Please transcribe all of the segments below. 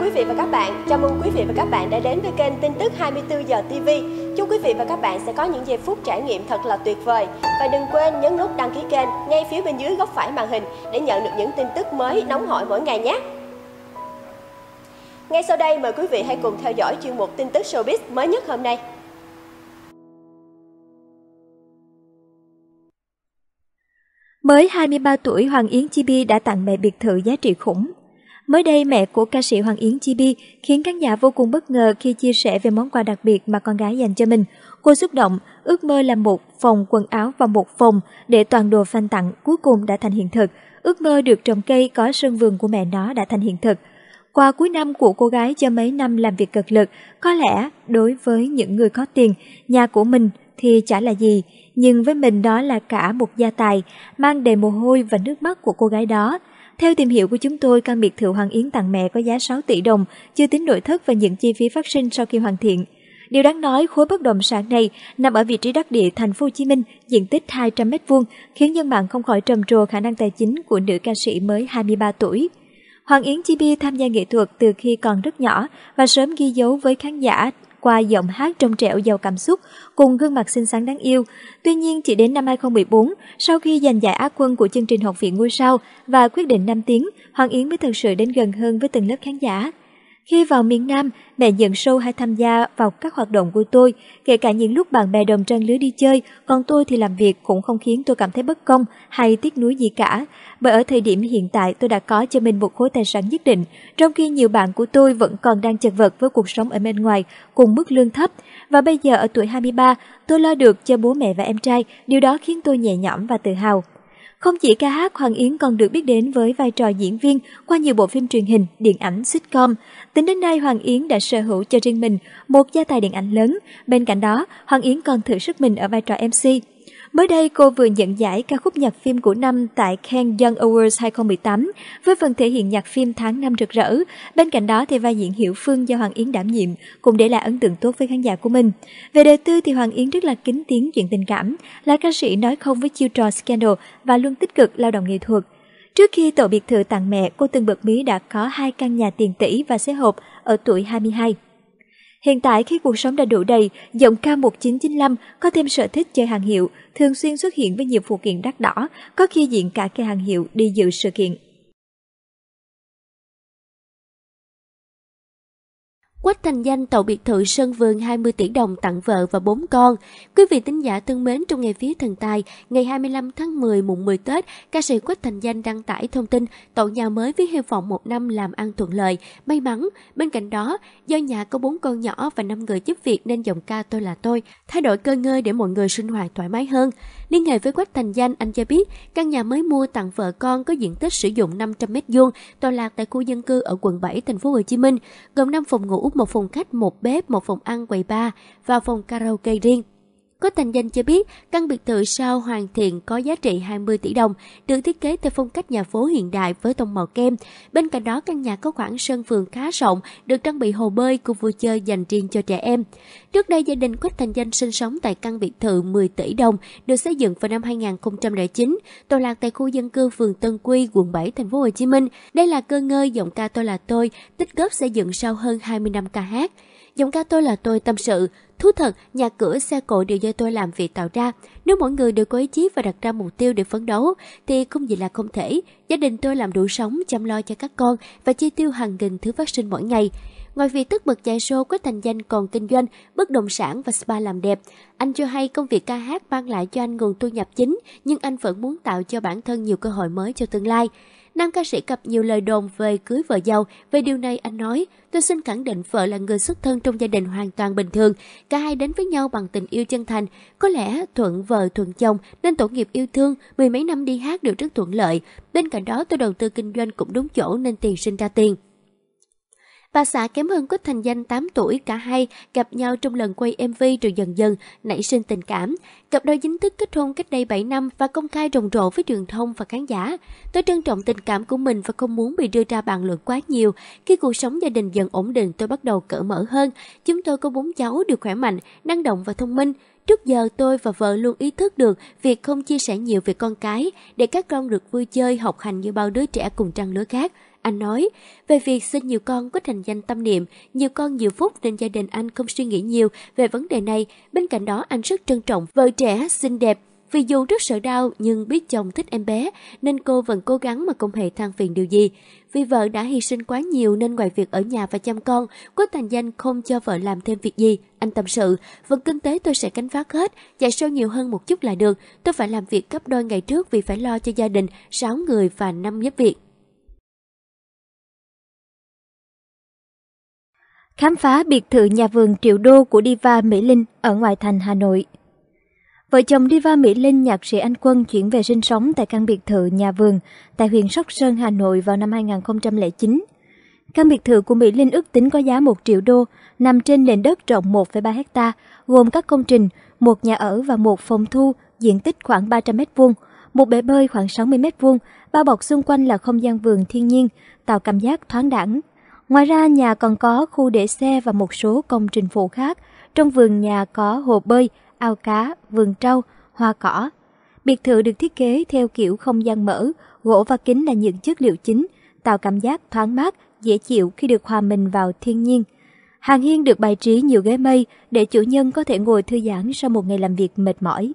quý vị và các bạn. Chào mừng quý vị và các bạn đã đến với kênh tin tức 24 giờ TV. Chúc quý vị và các bạn sẽ có những giây phút trải nghiệm thật là tuyệt vời. Và đừng quên nhấn nút đăng ký kênh ngay phía bên dưới góc phải màn hình để nhận được những tin tức mới nóng hổi mỗi ngày nhé. Ngay sau đây mời quý vị hãy cùng theo dõi chuyên mục tin tức showbiz mới nhất hôm nay. Mới 23 tuổi, Hoàng Yến Chibi đã tặng mẹ biệt thự giá trị khủng Mới đây, mẹ của ca sĩ Hoàng Yến Chi Bi khiến khán giả vô cùng bất ngờ khi chia sẻ về món quà đặc biệt mà con gái dành cho mình. Cô xúc động, ước mơ là một phòng quần áo và một phòng để toàn đồ fan tặng cuối cùng đã thành hiện thực. Ước mơ được trồng cây có sân vườn của mẹ nó đã thành hiện thực. Quà cuối năm của cô gái cho mấy năm làm việc cực lực, có lẽ đối với những người có tiền, nhà của mình thì chả là gì, nhưng với mình đó là cả một gia tài, mang đầy mồ hôi và nước mắt của cô gái đó. Theo tìm hiểu của chúng tôi, căn biệt thự Hoàng Yến tặng mẹ có giá 6 tỷ đồng, chưa tính nội thất và những chi phí phát sinh sau khi hoàn thiện. Điều đáng nói, khối bất động sản này nằm ở vị trí đắc địa thành phố Hồ Chí Minh, diện tích 200 m2, khiến dân mạng không khỏi trầm trồ khả năng tài chính của nữ ca sĩ mới 23 tuổi. Hoàng Yến Chi Bi tham gia nghệ thuật từ khi còn rất nhỏ và sớm ghi dấu với khán giả qua giọng hát trong trẻo giàu cảm xúc cùng gương mặt xinh xắn đáng yêu. Tuy nhiên, chỉ đến năm 2014, sau khi giành giải á quân của chương trình Học viện Ngôi sao và quyết định năm tiếng, Hoàng Yến mới thực sự đến gần hơn với từng lớp khán giả. Khi vào miền Nam, mẹ nhận sâu hay tham gia vào các hoạt động của tôi, kể cả những lúc bạn bè đồng trang lứa đi chơi, còn tôi thì làm việc cũng không khiến tôi cảm thấy bất công hay tiếc nuối gì cả. Bởi ở thời điểm hiện tại tôi đã có cho mình một khối tài sản nhất định, trong khi nhiều bạn của tôi vẫn còn đang chật vật với cuộc sống ở bên ngoài cùng mức lương thấp. Và bây giờ ở tuổi 23, tôi lo được cho bố mẹ và em trai, điều đó khiến tôi nhẹ nhõm và tự hào. Không chỉ ca hát, Hoàng Yến còn được biết đến với vai trò diễn viên qua nhiều bộ phim truyền hình, điện ảnh, sitcom. Tính đến nay, Hoàng Yến đã sở hữu cho riêng mình một gia tài điện ảnh lớn. Bên cạnh đó, Hoàng Yến còn thử sức mình ở vai trò MC Mới đây, cô vừa nhận giải ca khúc nhạc phim của năm tại Cannes Young Awards 2018 với phần thể hiện nhạc phim tháng năm rực rỡ. Bên cạnh đó thì vai diễn Hiểu Phương do Hoàng Yến đảm nhiệm cũng để lại ấn tượng tốt với khán giả của mình. Về đời tư thì Hoàng Yến rất là kính tiếng chuyện tình cảm, là ca sĩ nói không với chiêu trò scandal và luôn tích cực lao động nghệ thuật. Trước khi tổ biệt thự tặng mẹ, cô từng bật mí đã có hai căn nhà tiền tỷ và xế hộp ở tuổi 22. Hiện tại khi cuộc sống đã đủ đầy, giọng ca 1995 có thêm sở thích chơi hàng hiệu, thường xuyên xuất hiện với nhiều phụ kiện đắt đỏ, có khi diện cả cây hàng hiệu đi dự sự kiện. Quách Thành Danh tậu biệt thự Sơn Vườn 20 tỷ đồng tặng vợ và bốn con. Quý vị tín giả thân mến, trong ngày phía thần tài, ngày 25 tháng 10 mùng 10 Tết, ca sĩ Quách Thành Danh đăng tải thông tin tậu nhà mới với hy vọng một năm làm ăn thuận lợi, may mắn. Bên cạnh đó, do nhà có bốn con nhỏ và năm người giúp việc nên giọng ca tôi là tôi, thay đổi cơ ngơi để mọi người sinh hoạt thoải mái hơn. Liên hệ với Quách Thành Danh, anh cho biết căn nhà mới mua tặng vợ con có diện tích sử dụng 500 m 2 tọa lạc tại khu dân cư ở quận 7 thành phố Hồ Chí Minh, gồm 5 phòng ngủ, một phòng khách, một bếp, một phòng ăn quầy bar và phòng karaoke riêng. Có thành danh cho biết, căn biệt thự sao hoàn thiện có giá trị 20 tỷ đồng, được thiết kế theo phong cách nhà phố hiện đại với tông màu kem. Bên cạnh đó, căn nhà có khoảng sân vườn khá rộng, được trang bị hồ bơi, khu vui chơi dành riêng cho trẻ em. Trước đây, gia đình Quách Thành Danh sinh sống tại căn biệt thự 10 tỷ đồng, được xây dựng vào năm 2009, tọa lạc tại khu dân cư phường Tân Quy, quận 7, thành phố Hồ Chí Minh. Đây là cơ ngơi giọng ca tôi là tôi, tích góp xây dựng sau hơn 20 năm ca hát. Giọng ca tôi là tôi tâm sự. Thú thật, nhà cửa, xe cộ đều do tôi làm việc tạo ra. Nếu mỗi người đều có ý chí và đặt ra mục tiêu để phấn đấu, thì không gì là không thể. Gia đình tôi làm đủ sống, chăm lo cho các con và chi tiêu hàng nghìn thứ phát sinh mỗi ngày. Ngoài việc tất bật chạy show, Quách Thành Danh còn kinh doanh, bất động sản và spa làm đẹp. Anh cho hay công việc ca hát mang lại cho anh nguồn thu nhập chính, nhưng anh vẫn muốn tạo cho bản thân nhiều cơ hội mới cho tương lai. Nam ca sĩ cập nhiều lời đồn về cưới vợ giàu. Về điều này anh nói, tôi xin khẳng định vợ là người xuất thân trong gia đình hoàn toàn bình thường. Cả hai đến với nhau bằng tình yêu chân thành. Có lẽ thuận vợ thuận chồng nên tổ nghiệp yêu thương, mười mấy năm đi hát đều rất thuận lợi. Bên cạnh đó tôi đầu tư kinh doanh cũng đúng chỗ nên tiền sinh ra tiền. Bà xã kém hơn Quách Thành Danh 8 tuổi, cả hai gặp nhau trong lần quay MV rồi dần dần nảy sinh tình cảm. Cặp đôi chính thức kết hôn cách đây 7 năm và công khai rồng rộ với truyền thông và khán giả. Tôi trân trọng tình cảm của mình và không muốn bị đưa ra bàn luận quá nhiều. Khi cuộc sống gia đình dần ổn định, tôi bắt đầu cởi mở hơn. Chúng tôi có bốn cháu đều khỏe mạnh, năng động và thông minh. Trước giờ tôi và vợ luôn ý thức được việc không chia sẻ nhiều về con cái để các con được vui chơi, học hành như bao đứa trẻ cùng trang lứa khác. Anh nói, về việc sinh nhiều con có thành danh tâm niệm, nhiều con nhiều phúc nên gia đình anh không suy nghĩ nhiều về vấn đề này. Bên cạnh đó anh rất trân trọng vợ trẻ xinh đẹp vì dù rất sợ đau nhưng biết chồng thích em bé nên cô vẫn cố gắng mà không hề than phiền điều gì. Vì vợ đã hy sinh quá nhiều nên ngoài việc ở nhà và chăm con, Quốc Thành Danh không cho vợ làm thêm việc gì. Anh tâm sự, phần kinh tế tôi sẽ cánh phát hết, chạy sâu nhiều hơn một chút là được. Tôi phải làm việc gấp đôi ngày trước vì phải lo cho gia đình, 6 người và 5 giúp việc. khám phá biệt thự nhà vườn triệu đô của diva Mỹ Linh ở ngoại thành Hà Nội. Vợ chồng diva Mỹ Linh nhạc sĩ Anh Quân chuyển về sinh sống tại căn biệt thự nhà vườn tại huyện Sóc Sơn, Hà Nội vào năm 2009. Căn biệt thự của Mỹ Linh ước tính có giá 1 triệu đô, nằm trên nền đất rộng 1,3 hecta, gồm các công trình, một nhà ở và một phòng thu, diện tích khoảng 300 m2, một bể bơi khoảng 60 m2, bao bọc xung quanh là không gian vườn thiên nhiên, tạo cảm giác thoáng đẳng, Ngoài ra nhà còn có khu để xe và một số công trình phụ khác. Trong vườn nhà có hồ bơi, ao cá, vườn trâu, hoa cỏ. Biệt thự được thiết kế theo kiểu không gian mở, gỗ và kính là những chất liệu chính, tạo cảm giác thoáng mát, dễ chịu khi được hòa mình vào thiên nhiên. Hàng hiên được bài trí nhiều ghế mây để chủ nhân có thể ngồi thư giãn sau một ngày làm việc mệt mỏi.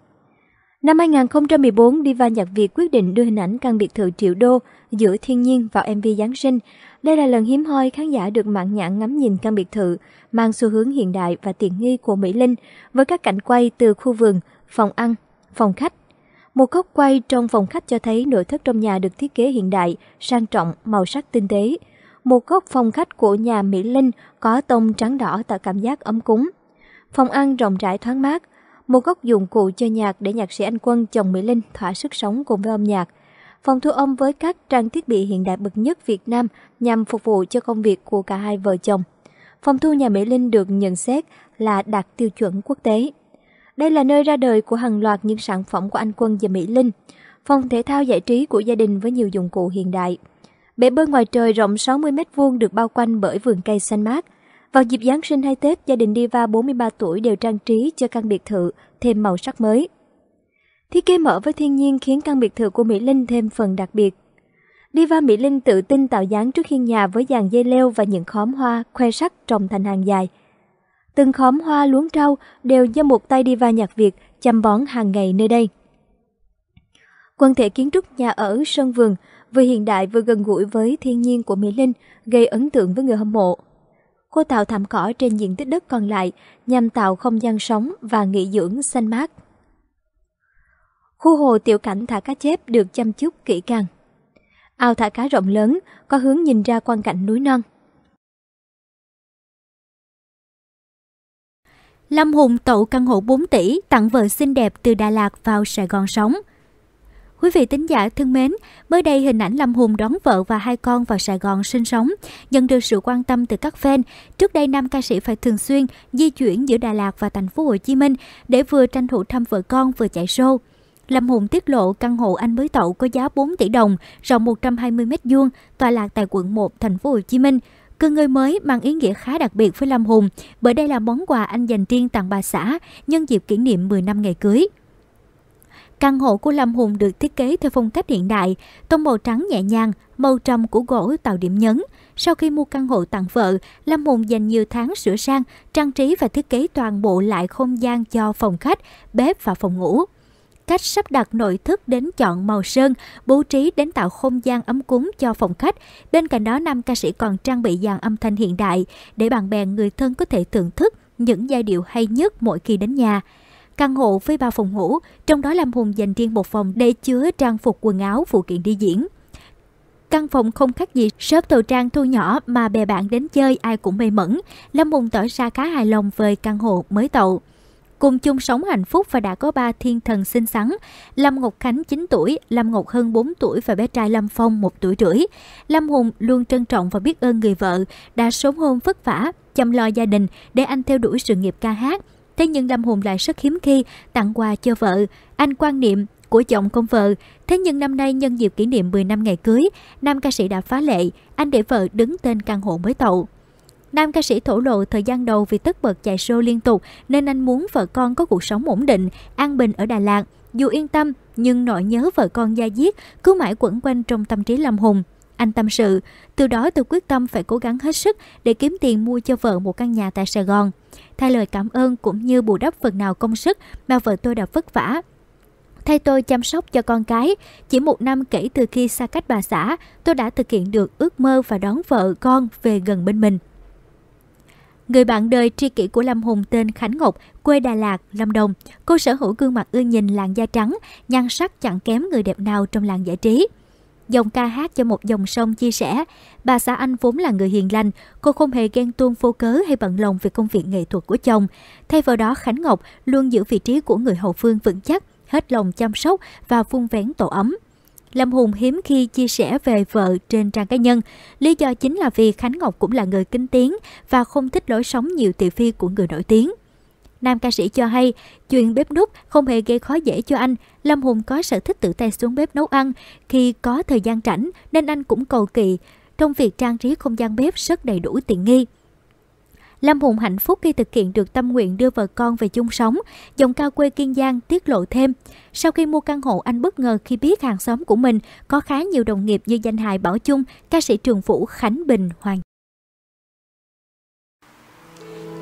Năm 2014, Diva Nhạc Việt quyết định đưa hình ảnh căn biệt thự triệu đô giữa thiên nhiên vào MV Giáng sinh. Đây là lần hiếm hoi khán giả được mạng nhãn ngắm nhìn căn biệt thự mang xu hướng hiện đại và tiện nghi của Mỹ Linh với các cảnh quay từ khu vườn, phòng ăn, phòng khách. Một góc quay trong phòng khách cho thấy nội thất trong nhà được thiết kế hiện đại, sang trọng, màu sắc tinh tế. Một góc phòng khách của nhà Mỹ Linh có tông trắng đỏ tạo cảm giác ấm cúng. Phòng ăn rộng rãi thoáng mát, một góc dụng cụ cho nhạc để nhạc sĩ Anh Quân chồng Mỹ Linh thỏa sức sống cùng với âm nhạc. Phòng thu âm với các trang thiết bị hiện đại bậc nhất Việt Nam nhằm phục vụ cho công việc của cả hai vợ chồng. Phòng thu nhà Mỹ Linh được nhận xét là đạt tiêu chuẩn quốc tế. Đây là nơi ra đời của hàng loạt những sản phẩm của Anh Quân và Mỹ Linh. Phòng thể thao giải trí của gia đình với nhiều dụng cụ hiện đại. Bể bơi ngoài trời rộng 60m2 được bao quanh bởi vườn cây xanh mát – vào dịp Giáng sinh hay Tết, gia đình diva 43 tuổi đều trang trí cho căn biệt thự thêm màu sắc mới. Thiết kế mở với thiên nhiên khiến căn biệt thự của Mỹ Linh thêm phần đặc biệt. Diva Mỹ Linh tự tin tạo dáng trước hiên nhà với dàn dây leo và những khóm hoa khoe sắc trồng thành hàng dài. Từng khóm hoa luống rau đều do một tay diva nhạc Việt chăm bón hàng ngày nơi đây. Quần thể kiến trúc nhà ở sân vườn vừa hiện đại vừa gần gũi với thiên nhiên của Mỹ Linh gây ấn tượng với người hâm mộ cô tạo thảm cỏ trên diện tích đất còn lại nhằm tạo không gian sống và nghỉ dưỡng xanh mát. Khu hồ tiểu cảnh thả cá chép được chăm chút kỹ càng. Ao thả cá rộng lớn, có hướng nhìn ra quang cảnh núi non. Lâm Hùng tậu căn hộ 4 tỷ tặng vợ xinh đẹp từ Đà Lạt vào Sài Gòn sống – Quý vị tính giả thân mến, mới đây hình ảnh Lâm Hùng đón vợ và hai con vào Sài Gòn sinh sống, nhận được sự quan tâm từ các fan. Trước đây nam ca sĩ phải thường xuyên di chuyển giữa Đà Lạt và thành phố Hồ Chí Minh để vừa tranh thủ thăm vợ con vừa chạy show. Lâm Hùng tiết lộ căn hộ anh mới tậu có giá 4 tỷ đồng, rộng 120 m vuông, tọa lạc tại quận 1, thành phố Hồ Chí Minh. Cơ ngơi mới mang ý nghĩa khá đặc biệt với Lâm Hùng, bởi đây là món quà anh dành riêng tặng bà xã nhân dịp kỷ niệm 10 năm ngày cưới. Căn hộ của Lâm Hùng được thiết kế theo phong cách hiện đại, tông màu trắng nhẹ nhàng, màu trầm của gỗ tạo điểm nhấn. Sau khi mua căn hộ tặng vợ, Lâm Hùng dành nhiều tháng sửa sang, trang trí và thiết kế toàn bộ lại không gian cho phòng khách, bếp và phòng ngủ cách sắp đặt nội thất đến chọn màu sơn, bố trí đến tạo không gian ấm cúng cho phòng khách. Bên cạnh đó, nam ca sĩ còn trang bị dàn âm thanh hiện đại để bạn bè người thân có thể thưởng thức những giai điệu hay nhất mỗi khi đến nhà căn hộ với 3 phòng ngủ, trong đó Lam Hùng dành riêng một phòng để chứa trang phục quần áo phụ kiện đi diễn. Căn phòng không khác gì shop thời trang thu nhỏ mà bè bạn đến chơi ai cũng mê mẩn. Lâm Hùng tỏ ra khá hài lòng về căn hộ mới tậu. Cùng chung sống hạnh phúc và đã có ba thiên thần xinh xắn. Lâm Ngọc Khánh 9 tuổi, Lâm Ngọc Hân 4 tuổi và bé trai Lâm Phong 1 tuổi rưỡi. Lâm Hùng luôn trân trọng và biết ơn người vợ, đã sống hôn vất vả, chăm lo gia đình để anh theo đuổi sự nghiệp ca hát. Thế nhưng Lâm Hùng lại rất hiếm khi tặng quà cho vợ. Anh quan niệm của chồng con vợ. Thế nhưng năm nay nhân dịp kỷ niệm 10 năm ngày cưới, nam ca sĩ đã phá lệ, anh để vợ đứng tên căn hộ mới tậu. Nam ca sĩ thổ lộ thời gian đầu vì tất bật chạy show liên tục nên anh muốn vợ con có cuộc sống ổn định, an bình ở Đà Lạt. Dù yên tâm nhưng nỗi nhớ vợ con da diết cứ mãi quẩn quanh trong tâm trí Lâm Hùng. Anh tâm sự, từ đó tôi quyết tâm phải cố gắng hết sức để kiếm tiền mua cho vợ một căn nhà tại Sài Gòn. Thay lời cảm ơn cũng như bù đắp phần nào công sức mà vợ tôi đã vất vả thay tôi chăm sóc cho con cái. Chỉ một năm kể từ khi xa cách bà xã, tôi đã thực hiện được ước mơ và đón vợ con về gần bên mình. Người bạn đời tri kỷ của Lâm Hùng tên Khánh Ngọc, quê Đà Lạt, Lâm Đồng. Cô sở hữu gương mặt ưa nhìn làn da trắng, nhan sắc chẳng kém người đẹp nào trong làng giải trí dòng ca hát cho một dòng sông chia sẻ, bà xã Anh vốn là người hiền lành, cô không hề ghen tuông vô cớ hay bận lòng về công việc nghệ thuật của chồng. Thay vào đó, Khánh Ngọc luôn giữ vị trí của người hậu phương vững chắc, hết lòng chăm sóc và vun vén tổ ấm. Lâm Hùng hiếm khi chia sẻ về vợ trên trang cá nhân. Lý do chính là vì Khánh Ngọc cũng là người kinh tiếng và không thích lối sống nhiều thị phi của người nổi tiếng. Nam ca sĩ cho hay, chuyện bếp núc không hề gây khó dễ cho anh. Lâm Hùng có sở thích tự tay xuống bếp nấu ăn. Khi có thời gian rảnh nên anh cũng cầu kỳ. Trong việc trang trí không gian bếp rất đầy đủ tiện nghi. Lâm Hùng hạnh phúc khi thực hiện được tâm nguyện đưa vợ con về chung sống. Dòng cao quê Kiên Giang tiết lộ thêm, sau khi mua căn hộ anh bất ngờ khi biết hàng xóm của mình có khá nhiều đồng nghiệp như danh hài Bảo Chung, ca sĩ Trường Vũ, Khánh Bình, Hoàng